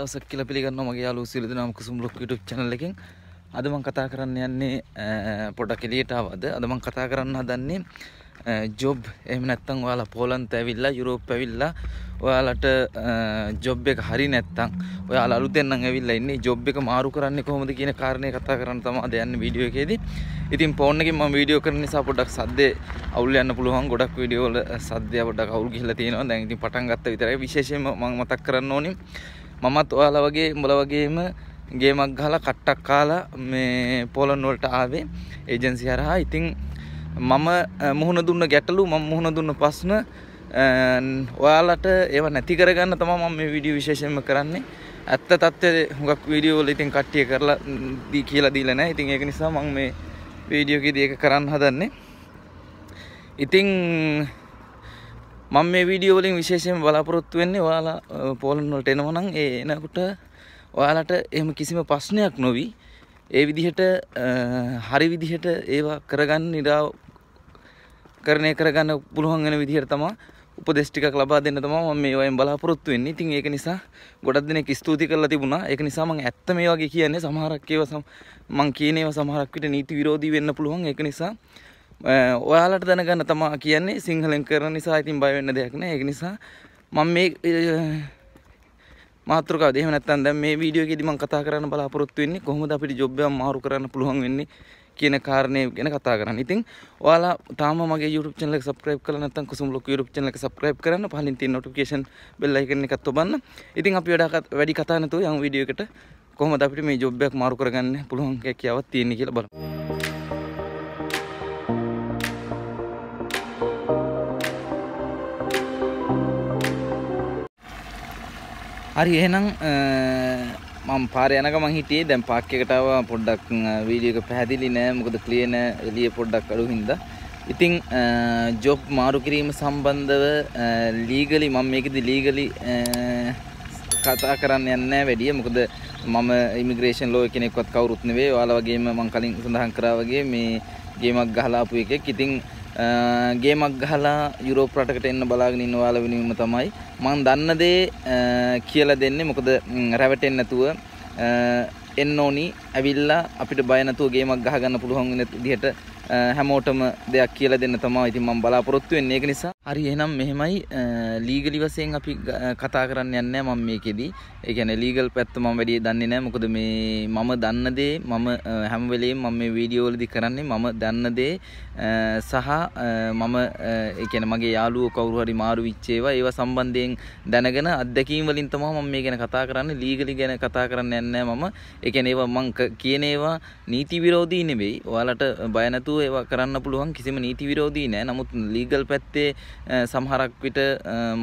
දවසක් කියලා පිළිගන්න මගේ යාලු සිලද නම් කුසුම් ලොක් YouTube channel එකෙන් අද මම කතා කරන්න යන්නේ පොඩක් එළියට ආවද අද මම කතා කරන්න හදන්නේ ජොබ් එහෙම නැත්නම් ඔයාලා පෝලන්ත ඇවිල්ලා යුරෝප් ඇවිල්ලා ඔයාලට ජොබ් එක හරි නැත්නම් ඔයාලා අලුතෙන් නම් ඇවිල්ලා ඉන්නේ ජොබ් එක මාරු කරන්නේ කොහොමද කියන කාරණේ කතා කරන්න තමයි අද යන්නේ වීඩියෝ එකේදී. ඉතින් ෆෝන් එකෙන් මම වීඩියෝ කරන නිසා පොඩ්ඩක් සද්දේ අවුල් යන්න පුළුවන්. ගොඩක් වීඩියෝ වල සද්දය පොඩ්ඩක් අවුල් ගිහිල්ලා තියෙනවා. දැන් ඉතින් පටන් ගත්ත විතරයි විශේෂයෙන්ම මම මතක් කරන්න ඕනේ මමත් ඔයාලා වගේ උඹලා වගේම ගේමක් ගහලා කට්ටක් කාලා මේ පොලන් වලට ආවේ ඒජන්සි හරහා. ඉතින් මම මුහුණ දුන්න ගැටලු මම මුහුණ දුන්න ප්‍රශ්න ඔයාලට ඒව නැති කරගන්න තමයි මම මේ වීඩියෝ විශේෂයෙන්ම කරන්නේ. ඇත්ත తත්ත්වය හුඟක් වීඩියෝ වල ඉතින් කට්ටිය කරලා දී කියලා දීලා නැහැ. ඉතින් ඒක නිසා මම මේ වීඩියෝ කීදී ඒක කරන්න හදන්නේ. ඉතින් මම මේ වීඩියෝ වලින් විශේෂයෙන් බලාපොරොත්තු වෙන්නේ ඔයාලා පෝලන් වලට එනවා නම් ඒ එනකොට ඔයාලට එහෙම කිසිම ප්‍රශ්නයක් නොවි ඒ විදිහට හරි විදිහට ඒවා කරගන්න නිරාකරණය කරගන්න පුළුවන් වෙන විදිහට තමයි උපදෙස් ටිකක් ලබා දෙන්න තමයි මම මේ වයින් බලාපොරොත්තු වෙන්නේ. ඉතින් ඒක නිසා ගොඩක් දෙනෙක් ස්තුති කරලා තිබුණා. ඒක නිසා මම ඇත්ත මේ වගේ කියන්නේ සමහරක් ඒවා මම කියන ඒවා සමහරක් විට නීති විරෝධී වෙන්න පුළුවන්. ඒක නිසා ඔයාලට දැනගන්න තමා කියන්නේ සිංහලෙන් කරන නිසා ඉතින් බය වෙන්න දෙයක් නෑ ඒක නිසා මම මේ මාතෘකාව එහෙම නැත්නම් දැන් මේ වීඩියෝ එකේදී මම කතා කරන්න බලාපොරොත්තු වෙන්නේ කොහොමද අපිට ජොබ් එකක් මාරු කරන්න පුළුවන් වෙන්නේ කියන කාරණය ගැන කතා කරන්න. ඉතින් ඔයාලා තාම මගේ YouTube channel එක subscribe කරලා නැත්නම් කුසුම් ලොකු YouTube channel එක subscribe කරන්න පහලින් තියෙන notification bell icon එකත් තබන්න. ඉතින් අපි වඩා වැඩි කතා නැතුව යමු වීඩියෝ එකට කොහොමද අපිට මේ ජොබ් එකක් මාරු කරගන්න පුළුවන් හැකියාවක් තියෙන්නේ කියලා බලමු. හරි එහෙනම් මම පාර යනකම හිටියේ දැන් පාක් එකට ආවා පොඩ්ඩක් වීඩියෝ එක පැහැදිලි නෑ මොකද ක්ලියර් නෑ එළිය පොඩ්ඩක් අඩු හින්දා. ඉතින් ජොබ් මාරු කිරීම සම්බන්ධව ලීගලි මම මේකෙදි ලීගලි කතා කරන්න යන්නේ නෑ වැඩිය මොකද මම ඉමිග්‍රේෂන් ලෝ කෙනෙක්වත් කවුරුත් නෙවෙයි. ඔයාලා වගේම මම කලින් සඳහන් කරා වගේ මේ ගේමක් ගහලා ආපු එකෙක්. ඉතින් ගේමක් ගහලා යුරෝප රටකට එන්න බලාගෙන ඉන්න ඔයාලා වෙනුවෙන්ම තමයි මම දන්න දේ කියලා දෙන්නේ මොකද රැවටෙන්න නැතුව එන්න ඕනි ඇවිල්ලා අපිට බය නැතුව ගේමක් ගහ ගන්න පුළුවන් වෙන විදිහට හැමෝටම දෙයක් කියලා දෙන්න තමයි ඉතින් මම බලාපොරොත්තු වෙන්නේ ඒක නිසා හරි එහෙනම් මෙහෙමයි ලීගලි වශයෙන් අපි කතා කරන්න යන්නේ මම මේකෙදි. ඒ කියන්නේ ලීගල් පැත්ත මම වැඩි දන්නේ නැහැ. මොකද මේ මම දන්න දේ මම හැම වෙලෙම මම මේ වීඩියෝ වලදී කරන්නේ මම දන්න දේ සහ මම ඒ කියන්නේ මගේ යාළුවෝ කවුරු හරි මාරු වෙච්ච ඒවා ඒවා සම්බන්ධයෙන් දැනගෙන අත්දැකීම් වලින් තමයි මම මේ ගැන කතා කරන්නේ. ලීගලි ගැන කතා කරන්න යන්නේ මම. ඒ කියන්නේ ඒවා මම කියන ඒවා නීති විරෝධී නෙවෙයි. ඔයාලට බය නැතුව ඒවා කරන්න පුළුවන් කිසිම නීති විරෝධී නෑ. නමුත් ලීගල් පැත්තේ සමහරක් විට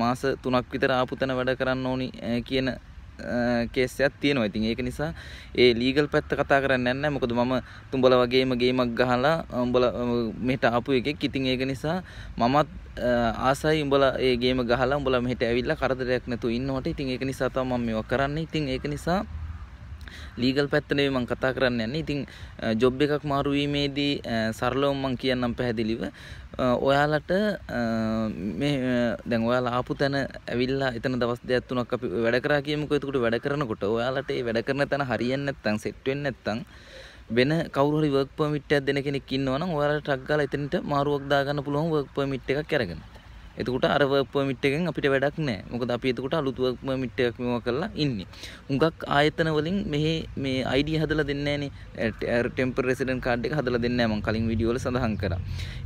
මාස තුනක් විතර ආපුතන වැඩ කරන්න ඕනි කියන කේසයක් තියෙනවා ඉතින් ඒක නිසා ඒ ලීගල් පැත්ත කතා කරන්න යන්න මොකද මම තුඹල වගේම ගේමක් ගහලා උඹල මෙහට ආපු එකෙක් ඉතින් ඒක නිසා මමත් ආසයි උඹලා ඒ ගේම ගහලා උඹලා මෙහෙට ඇවිල්ලා කරදරයක් නැතුව ඉන්නවට ඉතින් ඒක නිසා තමයි මම මේවා කරන්නේ ඉතින් ඒක නිසා ලීගල් පැත්තනේ මං කතා කරන්න යන්නේ ඉතින් ජොබ් එකක් මාරුවීමේදී සරලවම මං කියන්නම් පැහැදිලිව ඔයාලට දැන් ඔයාලා ආපු තැන ඇවිල්ලා එතන දවස් දෙකක් තුනක් අපි වැඩ කරා කියමුකෝ එතකොට වැඩ කරනකොට ඔයාලට ඒ වැඩ කරන තැන හරියන්නේ නැත්නම් සෙට් වෙන්නේ නැත්නම් වෙන කවුරු හරි වර්ක් පර්මිට් එකක් දෙන කෙනෙක් ඉන්නවා නම් ඔයාලට ටක් ගාලා එතනට මාරුවක් දාගන්න පුළුවන් වර්ක් පර්මිට් එකක් අරගෙන එතකොට අර වර්ක් පර්මිට් එකෙන් අපිට වැඩක් නැහැ. මොකද අපි එතකොට අලුත් වර්ක් පර්මිට් එකක් මෙව කරලා ඉන්නේ. හුඟක් ආයතන වලින් මෙහි මේ ID හදලා දෙන්නේ නැහනේ. ටෙම්පරරි රෙසිඩන්ට් කාඩ් එක හදලා දෙන්නේ නැහැ මම කලින් වීඩියෝ වල සඳහන් කරා.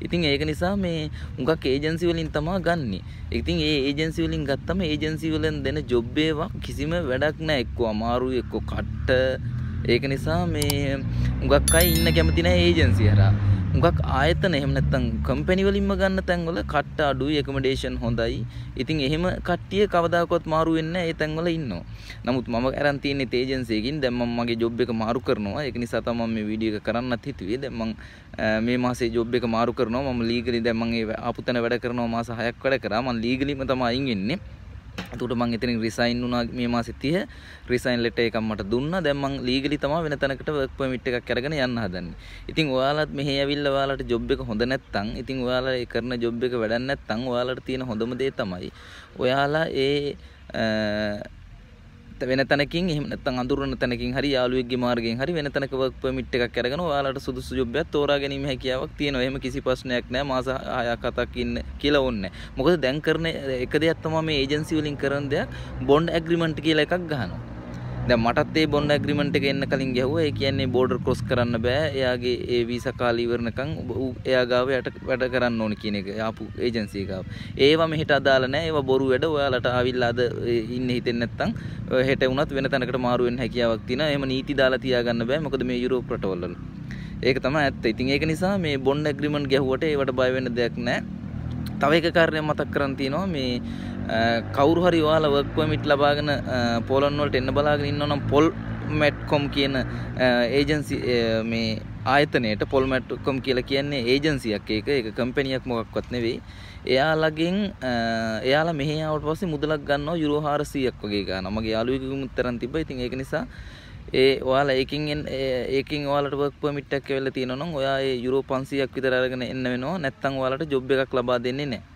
ඉතින් ඒක නිසා මේ හුඟක් ඒජන්සි වලින් තමයි ගන්නෙ. ඉතින් ඒ ඒජන්සි වලින් ගත්තම ඒජන්සි වලින් දෙන ජොබ් ඒවා කිසිම වැඩක් නැහැ. එක්කෝ අමාරුයි එක්කෝ කට්ට ඒක නිසා මේ උගක් අයි ඉන්න කැමතින ඒජන්සි හරා උගක් ආයතන එහෙම නැත්තම් කම්පැනි වලින්ම ගන්න තැන්වල කට්ට අඩුයි එකමඩේෂන් හොඳයි. ඉතින් එහෙම කට්ටිය කවදාකවත් මාරු වෙන්නේ නැහැ ඒ තැන්වල ඉන්නවා. නමුත් මම අරන් තියෙන්නේ ඒජන්සි එකකින් දැන් මම මගේ ජොබ් එක මාරු කරනවා. ඒක නිසා තමයි මම මේ වීඩියෝ එක කරන්නත් හිතුවේ. දැන් මම මේ මාසේ ජොබ් එක මාරු කරනවා. මම ලීගලි දැන් මම ඒ ආපු තැන වැඩ කරනවා මාස 6ක් වැඩ කරා. මම ලීගලිම තමයි අයින් වෙන්නේ. තුට මං ඉතින් රිසයින් වුණා මේ මාසෙ 30 රිසයින් ලෙටර් එකක් මට දුන්නා. දැන් මං ලීගලි තමයි වෙන තැනකට වර්ක් පර්මිට් එකක් අරගෙන යන්න හදන්නේ. ඉතින් ඔයාලත් මෙහි ඇවිල්ලා ඔයාලට ජොබ් එක හොඳ නැත්නම් ඉතින් ඔයාලා ඒ කරන ජොබ් එක වැඩක් නැත්නම් ඔයාලට තියෙන හොඳම දේ තමයි ඔයාලා ඒ වෙන තැනකින් එහෙම නැත්නම් අඳුරන තැනකින් හරි යාළුවෙක්ගේ මාර්ගයෙන් හරි වෙන තැනක work permit එකක් අරගෙන ඔයාලට සුදුසු job එකක් තෝරා ගැනීම හැකියාවක් තියෙනවා. එහෙම කිසි ප්‍රශ්නයක් නැහැ. මාස 6ක් 7ක් ඉන්න කියලා ඕනේ නැහැ. මොකද දැන් කරන එක දෙයක් තමයි මේ ඒජන්සි වලින් කරන දෙයක් බොන්ඩ් ඇග්‍රීමන්ට් කියලා එකක් ගහනවා. දැ මටත් ඒ බොන්න ඇග්‍රිමට එක එන්න කලින් ගැහුව ඒ කියන්නේ බෝඩර් කොස් කරන්න බෑ එයාගේ ඒ වීස කාලීවරණකං එයාගාව යට වැඩ කරන්න ඕන කියන එක ආපු ඒජන්සේකාව ඒවා මෙහිට අදාලනෑ ඒ බොරු වැඩ ඔයාලට අවිල්ලාද ඉන්න හිතෙන් නැත්තං හෙට වුණත් වෙන තැනකට මාරුවෙන් හැකියාවක් තින එම නීති දාලා තියාගන්න බෑ මොකද මේ යුරෝප රටවල්ල ඒක තම ඇත්ත ඉතින් ඒක නිසා මේ බොන්ඩ ඇග්‍රිමන්් ගැහුවට ඒවට බයවෙන්න දෙයක් නෑ තව එක කාරණය මතක් කරන්තිනවා මේ කවරු හරි වාල වක්පමිට් ලබාගෙන පොලොන්වලට එන්න බලාගෙන ඉන්නවනම් පොල් මැට්කොම් කියන ඒජන්සි මේ ආයතනයට පොල් මැට්කොම් කියලා කියන්නේ ඒජන්සියක් ඒක ඒක කම්පැනියක් මොකක්වත් නෙවෙයි එයාලගින් එයාලා මෙහාවට පස්සේ මුදලක් ගන්නවා යුරෝ 400ක් වගේ ගන්න. මගේ යාළුවෙකුගේ මුත්තරන් තිබ්බා. ඉතින් ඒක නිසා ඒ ඔයාලා ඒකින් ඒකින් ඔයාලට වර්ක් පර්මිට් එකක් ඇවිල්ලා තියෙනවා නම් ඔයා ඒ යුරෝ 500ක් විතර අරගෙන එන්න වෙනවා. නැත්නම් ඔයාලට ජොබ් එකක් ලබා දෙන්නේ නැහැ.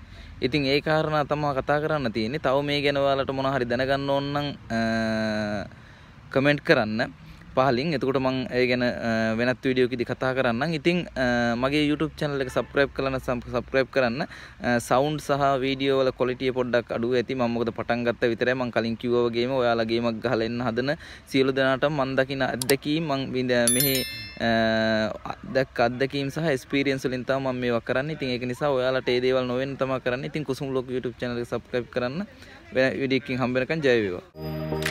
ඉතින් ඒ කාරණා තමා කතා කරන්න තියෙන්නේ. තව මේ ගැන ඔයාලට මොනවා හරි දැනගන්න ඕන නම් කමෙන්ට් කරන්න. පහලින් එතකොට මං ඒ ගැන වෙනත් වීඩියෝකිදි කතා කරන්න ඉතිං මගේ YouTube චැනල එක සබස්ක්‍රයිබ් කරන්න සබස්ක්‍රයිබ් කරන්න සවුන්ඩ් සහ වීඩියෝ වල ක්වොලිටිය පොඩ්ඩක් අඩුව ඇති මම මොකද පටන් ගත්ත විතරයි මං කලින් කිව්වා වගේම ඔයාලා ගේමක් ගහලා එන්න හදන සියලු දෙනාටම මං දකින අත්දැකීම් මං මෙහි අදක් අදකීම් සහ ස්පිරියන්ස් වලින් තමයි මම මේවා කරන්නේ. ඉතින් ඒක නිසා ඔයාලට ඒ දේවල් නොවෙන්න තමයි කරන්නේ. ඉතින් කුසුම් ලොක් YouTube channel එක subscribe කරන්න. වෙන වීඩියෝ එකකින් හම්බ වෙනකන් ජය වේවා.